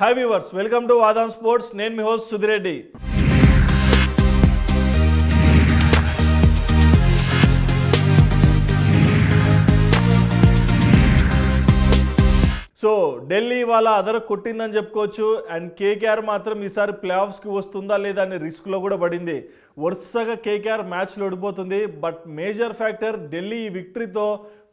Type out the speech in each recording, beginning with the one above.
high viewers welcome to వాదాన్ sports నేను మీ హోస్ట్ సుధిరెడ్డి సో ఢిల్లీ వాళ్ళ అదర కొట్టిందని చెప్పుకోవచ్చు అండ్ కేకేఆర్ మాత్రం ఈసారి ప్లే ఆఫ్స్కి వస్తుందా లేదా అనే రిస్క్లో కూడా పడింది వరుసగా కేకేఆర్ మ్యాచ్లు ఓడిపోతుంది బట్ మేజర్ ఫ్యాక్టర్ ఢిల్లీ ఈ విక్టరీతో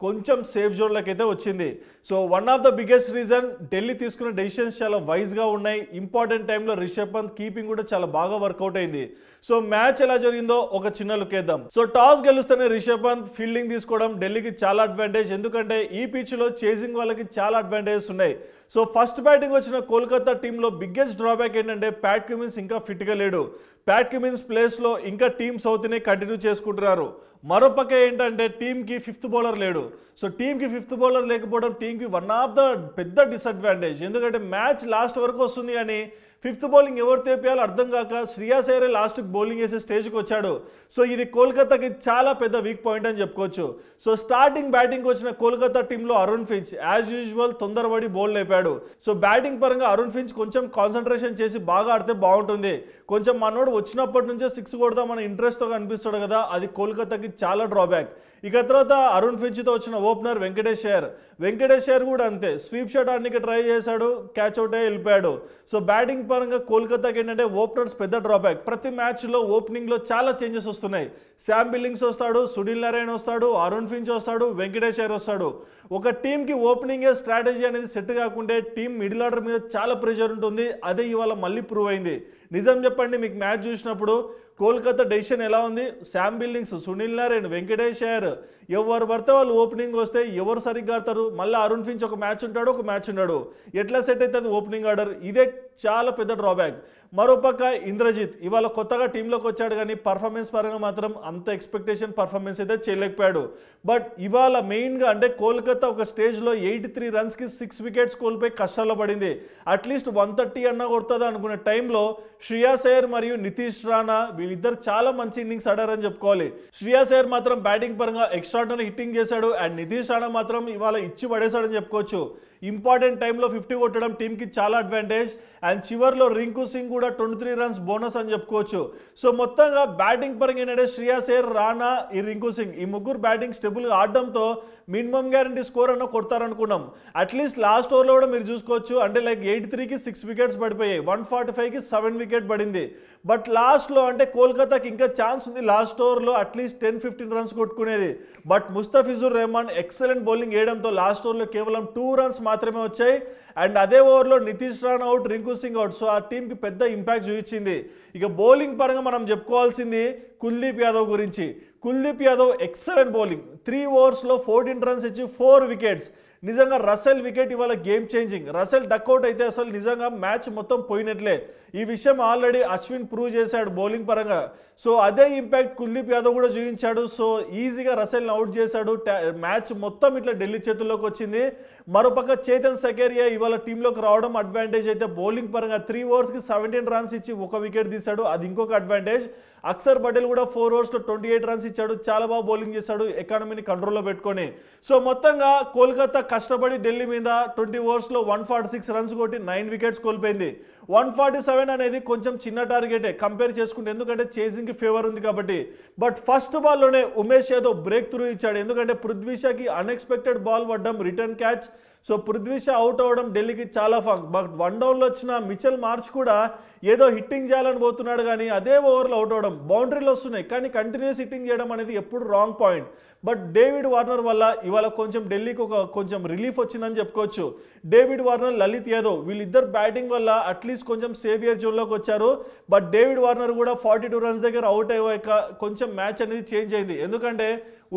కొంచెం సేఫ్ జోన్లోకి అయితే వచ్చింది so one of the biggest reason Delhi తీసుకున్న డెసిషన్స్ చాలా వైజ్గా ఉన్నాయి ఇంపార్టెంట్ టైంలో రిషబ్ పంత్ కీపింగ్ కూడా చాలా బాగా వర్కౌట్ అయింది సో మ్యాచ్ ఎలా జరిగిందో ఒక చిన్న లుక్ వేద్దాం సో టాస్ గెలుస్తేనే రిషబ్ పంత్ ఫీల్డింగ్ తీసుకోవడం ఢిల్లీకి చాలా అడ్వాంటేజ్ ఎందుకంటే ఈ పిచ్లో చేసింగ్ వాళ్ళకి చాలా అడ్వాంటేజెస్ ఉన్నాయి సో ఫస్ట్ బ్యాటింగ్ వచ్చిన కోల్కతా టీంలో బిగ్గెస్ట్ డ్రాబ్యాక్ ఏంటంటే ప్యాట్ క్యూమిన్స్ ఇంకా ఫిట్గా లేడు ప్యాట్ క్యూమిన్స్ ప్లేస్లో ఇంకా టీమ్ సౌత్నే కంటిన్యూ చేసుకుంటున్నారు మరోపక్క ఏంటంటే టీంకి ఫిఫ్త్ బౌలర్ లేడు సో టీంకి ఫిఫ్త్ బౌలర్ లేకపోవడం టీంకి వన్ ఆఫ్ ద పెద్ద డిసడ్వాంటేజ్ ఎందుకంటే మ్యాచ్ లాస్ట్ వరకు వస్తుంది అని ఫిఫ్త్ బౌలింగ్ ఎవరు తేపేయాలో అర్థం కాక శ్రీయాస్ అయ్యరే లాస్ట్కి బౌలింగ్ వేసే స్టేజ్కి వచ్చాడు సో ఇది కోల్కతాకి చాలా పెద్ద వీక్ పాయింట్ అని చెప్పుకోవచ్చు సో స్టార్టింగ్ బ్యాటింగ్కి వచ్చిన కోల్కతా టీంలో అరుణ్ ఫించ్ యాజ్ యూజువల్ తొందరపడి బౌల్ లేపాడు సో బ్యాటింగ్ పరంగా అరుణ్ ఫించ్ కొంచెం కాన్సన్ట్రేషన్ చేసి బాగా ఆడితే బాగుంటుంది కొంచెం మనోడు వచ్చినప్పటి నుంచే సిక్స్ కొడదాం మన ఇంట్రెస్ట్తో కనిపిస్తాడు కదా అది కోల్కతాకి చాలా డ్రాబ్యాక్ ఇక తర్వాత అరుణ్ ఫించ్తో వచ్చిన ఓపెనర్ వెంకటేశ్వర్ వెంకటేశ్వర్ కూడా అంతే స్వీప్ షాట్ ఆడడానికి ట్రై చేశాడు క్యాచ్ అవుట్ అయ్యి వెళ్ళిపోయాడు సో బ్యాటింగ్ పరంగా కోల్కతాకి ఏంటంటే ఓపెనర్స్ పెద్ద డ్రాబ్యాక్ ప్రతి మ్యాచ్లో ఓపెనింగ్లో చాలా చేంజెస్ వస్తున్నాయి శామ్ బిల్లింగ్స్ వస్తాడు సునీల్ నారాయణ వస్తాడు అరుణ్ ఫించ్ వస్తాడు వెంకటేశ్వర్ వస్తాడు ఒక టీంకి ఓపెనింగే స్ట్రాటజీ అనేది సెట్ కాకుంటే టీం మిడిల్ ఆర్డర్ మీద చాలా ప్రెషర్ ఉంటుంది అదే ఇవాళ మళ్ళీ ప్రూవ్ అయింది నిజం చెప్పండి మీకు మ్యాచ్ చూసినప్పుడు కోల్కతా డెసిషన్ ఎలా ఉంది Sam Billings Sunil Narine Venkatesh ఎవరు పడితే వాళ్ళు ఓపెనింగ్ వస్తే ఎవరు సరిగ్గా ఆడతారు మళ్ళీ అరుణ్ ఫించ్ ఒక మ్యాచ్ ఉంటాడు ఒక మ్యాచ్ ఉన్నాడు ఎట్లా సెట్ అవుతుంది ఓపెనింగ్ ఆర్డర్ ఇదే చాలా పెద్ద డ్రాబ్యాక్ మరోపక్క ఇంద్రజిత్ ఇవాళ కొత్తగా టీంలోకి వచ్చాడు కానీ పర్ఫార్మెన్స్ పరంగా మాత్రం అంత ఎక్స్పెక్టేషన్ పర్ఫార్మెన్స్ అయితే చేయలేకపోయాడు బట్ ఇవాళ మెయిన్గా అంటే కోల్కతా ఒక స్టేజ్లో ఎయిటీ త్రీ రన్స్కి సిక్స్ వికెట్స్ కోల్పోయి కష్టాల్లో పడింది అట్లీస్ట్ వన్ థర్టీ అన్నా కొడుతుందా అనుకునే టైంలో శ్రేయాస్ అయ్యర్ మరియు నితీష్ రాణా వీళ్ళిద్దరు చాలా మంచి ఇన్నింగ్స్ ఆడారని చెప్పుకోవాలి శ్రేయాస్ అయ్యర్ మాత్రం బ్యాటింగ్ పరంగా ఎక్స్ట్రాడనరీ హిట్టింగ్ చేశాడు అండ్ నితీష్ రాణా మాత్రం ఇవాళ ఇచ్చి పడేశాడని చెప్పుకోవచ్చు ఇంపార్టెంట్ టైంలో ఫిఫ్టీ కొట్టడం టీంకి చాలా అడ్వాంటేజ్ అండ్ చివరిలో రింకు సింగ్ కూడా ట్వంటీ త్రీ రన్స్ బోనస్ అని చెప్పుకోవచ్చు సో మొత్తంగా బ్యాటింగ్ పరంగా ఏంటంటే శ్రేయాసేర్ రానా ఈ రింకు సింగ్ ఈ ముగ్గురు బ్యాటింగ్ స్టెబుల్గా ఆడడంతో మినిమం గ్యారంటీ స్కోర్ అన్న కొడతారనుకున్నాం అట్లీస్ట్ లాస్ట్ ఓవర్లో కూడా మీరు చూసుకోవచ్చు అంటే లైక్ ఎయిట్ త్రీకి సిక్స్ వికెట్స్ పడిపోయాయి వన్ ఫార్టీ ఫైవ్కి సెవెన్ వికెట్ పడింది బట్ లాస్ట్లో అంటే కోల్కతాకి ఇంకా ఛాన్స్ ఉంది లాస్ట్ ఓవర్లో అట్లీస్ట్ టెన్ ఫిఫ్టీన్ రన్స్ కొట్టుకునేది but Mustafizur Rahman excellent bowling వేయడంతో లాస్ట్ ఓవర్లో కేవలం టూ రన్స్ మాత్రం మాత్రమే వచ్చాయి అండ్ అదే ఓవర్లో Nitish Rana out Rinku Singh out so ఆ టీంకి పెద్ద ఇంపాక్ట్ చూపించింది ఇక బౌలింగ్ పరంగా మనం చెప్పుకోవాల్సింది కుల్దీప్ యాదవ్ గురించి Kuldeep Yadav excellent bowling three ఓవర్స్లో ఫోర్టీన్ రన్స్ ఇచ్చి ఫోర్ వికెట్స్ నిజంగా రసెల్ వికెట్ ఇవాళ గేమ్ చేంజింగ్ రసెల్ డక్అవుట్ అయితే అసలు నిజంగా మ్యాచ్ మొత్తం పోయినట్లే ఈ విషయం ఆల్రెడీ అశ్విన్ ప్రూవ్ చేశాడు బౌలింగ్ పరంగా సో అదే ఇంపాక్ట్ కుల్దీప్ యాదవ్ కూడా చూపించాడు సో ఈజీగా రసెల్ని అవుట్ చేశాడు మ్యాచ్ మొత్తం ఇట్లా ఢిల్లీ చేతుల్లోకి వచ్చింది మరోపక్క చేతన్ సకేరియా ఇవాళ టీంలోకి రావడం అడ్వాంటేజ్ అయితే బౌలింగ్ పరంగా త్రీ ఓవర్స్కి సెవెంటీన్ రన్స్ ఇచ్చి ఒక వికెట్ తీశాడు అది ఇంకొక అడ్వాంటేజ్ అక్సర్ పటేల్ కూడా ఫోర్ ఓవర్స్లో ట్వంటీ ఎయిట్ రన్స్ ఇచ్చాడు చాలా బాగా బౌలింగ్ చేశాడు ఎకానమీ ఎకానమీని కంట్రోల్లో పెట్టుకొని సో మొత్తంగా కోల్కతా కష్టపడి ఢిల్లీ మీద ట్వంటీ ఓవర్స్లో వన్ ఫార్టీ సిక్స్ రన్స్ కొట్టి నైన్ వికెట్స్ కోల్పోయింది వన్ ఫార్టీ సెవెన్ అనేది కొంచెం చిన్న టార్గెటే కంపేర్ చేసుకుంటే ఎందుకంటే చేసింగ్కి ఫేవర్ ఉంది కాబట్టి బట్ ఫస్ట్ బాల్లోనే ఉమేష్ యాదవ్ బ్రేక్ త్రూ ఇచ్చాడు ఎందుకంటే పృథ్వీషాకి అన్ఎక్స్పెక్టెడ్ బాల్ పడ్డం return catch so Prithvi Shaw out అవ్వడం ఢిల్లీకి చాలా ఫంక్ బట్ వన్ డౌన్లో వచ్చిన మిచెల్ మార్చ్ కూడా ఏదో హిట్టింగ్ చేయాలని పోతున్నాడు కానీ అదే ఓవర్లో అవుట్ అవ్వడం బౌండరీలు వస్తున్నాయి కానీ కంటిన్యూస్ హిట్టింగ్ చేయడం అనేది ఎప్పుడు wrong point but David Warner వల్ల ఇవాళ కొంచెం ఢిల్లీకి ఒక కొంచెం రిలీఫ్ వచ్చిందని చెప్పుకోవచ్చు డేవిడ్ వార్నర్ లలిత్ యాదవ్ వీళ్ళిద్దరు బ్యాటింగ్ వల్ల అట్లీస్ట్ కొంచెం సేవియర్ జోన్లోకి వచ్చారు బట్ డేవిడ్ వార్నర్ కూడా ఫార్టీ టూ రన్స్ దగ్గర అవుట్ అయ్యాక కొంచెం మ్యాచ్ అనేది చేంజ్ అయింది ఎందుకంటే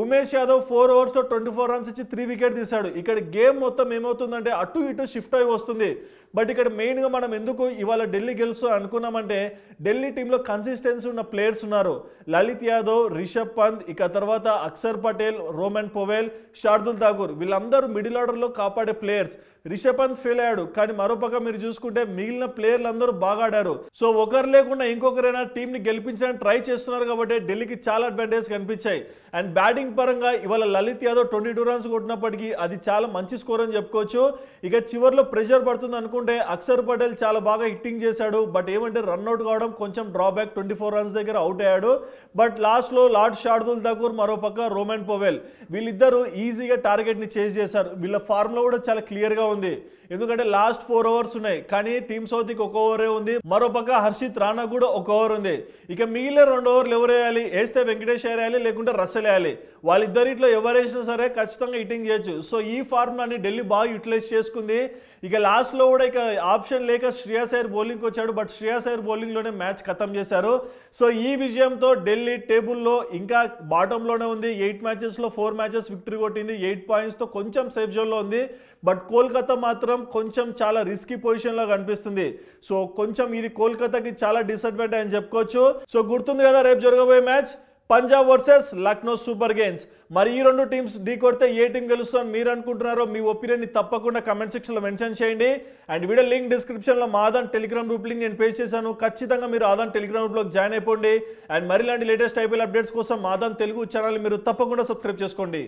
ఉమేష్ యాదవ్ ఫోర్ ఓవర్స్లో ట్వంటీ ఫోర్ రన్స్ ఇచ్చి త్రీ వికెట్ తీశాడు ఇక్కడ గేమ్ మొత్తం ఏమవుతుందంటే అటు ఇటు షిఫ్ట్ అయి వస్తుంది బట్ ఇక్కడ మెయిన్గా మనం ఎందుకు ఇవాళ ఢిల్లీ గెలుస్తూ అనుకున్నామంటే ఢిల్లీ టీంలో కన్సిస్టెన్సీ ఉన్న ప్లేయర్స్ ఉన్నారు లలిత్ యాదవ్ రిషబ్ పంత్ ఇక తర్వాత అక్షర్ పటేల్ రోమన్ పొవెల్ శార్దుల్ ఠాగూర్ వీళ్ళందరూ మిడిల్ ఆర్డర్లో కాపాడే ప్లేయర్స్ రిషబ్ పంత్ ఫెయిల్ అయ్యాడు కానీ మరోపక్క మీరు చూసుకుంటే మిగిలిన ప్లేయర్లు అందరూ బాగా ఆడారు సో ఒకరు లేకుండా ఇంకొకరైనా టీంని గెలిపించడానికి ట్రై చేస్తున్నారు కాబట్టి ఢిల్లీకి చాలా అడ్వాంటేజ్ కనిపించాయి అండ్ బ్యాటింగ్ పరంగా ఇవాళ Lalit Yadav twenty two runs కొట్టినప్పటికీ అది చాలా మంచి స్కోర్ అని చెప్పుకోవచ్చు ఇక చివరిలో ప్రెషర్ పడుతుంది అనుకుంటే చూసుకుంటే అక్షర్ పటేల్ చాలా బాగా హిట్టింగ్ చేశాడు బట్ ఏమంటే రన్అట్ కావడం కొంచెం డ్రాబ్యాక్ ట్వంటీ ఫోర్ రన్స్ దగ్గర అవుట్ అయ్యాడు బట్ లాస్ట్లో లార్డ్ షార్దుల్ ఠాకూర్ మరో పక్క రోమన్ పోవెల్ వీళ్ళిద్దరూ ఈజీగా టార్గెట్ని చేజ్ చేశారు వీళ్ళ ఫార్ములా కూడా చాలా క్లియర్గా ఉంది ఎందుకంటే లాస్ట్ ఫోర్ ఓవర్స్ ఉన్నాయి కానీ టీమ్ సౌత్కి ఒక ఓవరే ఉంది మరోపక్క హర్షిత్ రాణా కూడా ఒక ఓవర్ ఉంది ఇక మిగిలిన రెండు ఓవర్లు ఎవరు వేయాలి వేస్తే వెంకటేష్ వేయాలి లేకుంటే రస్సెల్ వేయాలి వాళ్ళిద్దరిట్లో ఎవరు వేసినా సరే ఖచ్చితంగా హిట్టింగ్ చేయొచ్చు సో ఈ ఫార్ములాని ఢిల్లీ బాగా యూటిలైజ్ చేసుకుంది ఇక లాస్ట్లో కూడా ఇక ఆప్షన్ లేక శ్రీయా సైర్ బౌలింగ్కి వచ్చాడు బట్ శ్రీయా సైర్ బౌలింగ్లోనే మ్యాచ్ ఖతం చేశారు సో ఈ విజయంతో ఢిల్లీ టేబుల్లో ఇంకా బాటంలోనే ఉంది ఎయిట్ మ్యాచెస్లో ఫోర్ మ్యాచెస్ విక్టరీ కొట్టింది ఎయిట్ పాయింట్స్తో కొంచెం సేఫ్ జోన్లో ఉంది బట్ కోల్కతా మాత్రం కొంచెం చాలా రిస్కీ పొజిషన్లో కనిపిస్తుంది సో కొంచెం ఇది కోల్కతాకి చాలా డిసడ్వాంటేజ్ అని చెప్పుకోవచ్చు సో గుర్తుంది కదా రేపు జరగబోయే match Punjab versus Lucknow super games మరి ఈ రెండు టీమ్స్ ఢీ కొడితే ఏ టీం గెలుస్తాం మీరు అనుకుంటున్నారో మీ ఒపీనియన్ని తప్పకుండా కమెంట్ సెక్షన్లో మెన్షన్ చేయండి అండ్ వీడియో లింక్ డిస్క్రిప్షన్లో మాదాన్ టెలిగ్రామ్ గ్రూప్ లింక్ నేను పేజ్ చేశాను ఖచ్చితంగా మీరు ఆదాన్ టెలిగ్రామ్ గ్రూప్లోకి జాయిన్ అయిపోండి అండ్ మరి ఇలాంటి లేటెస్ట్ ఐపీఎల్ అప్డేట్స్ కోసం మాదాన్ తెలుగు ఛానల్ మీరు తప్పకుండా సబ్స్క్రైబ్ చేసుకోండి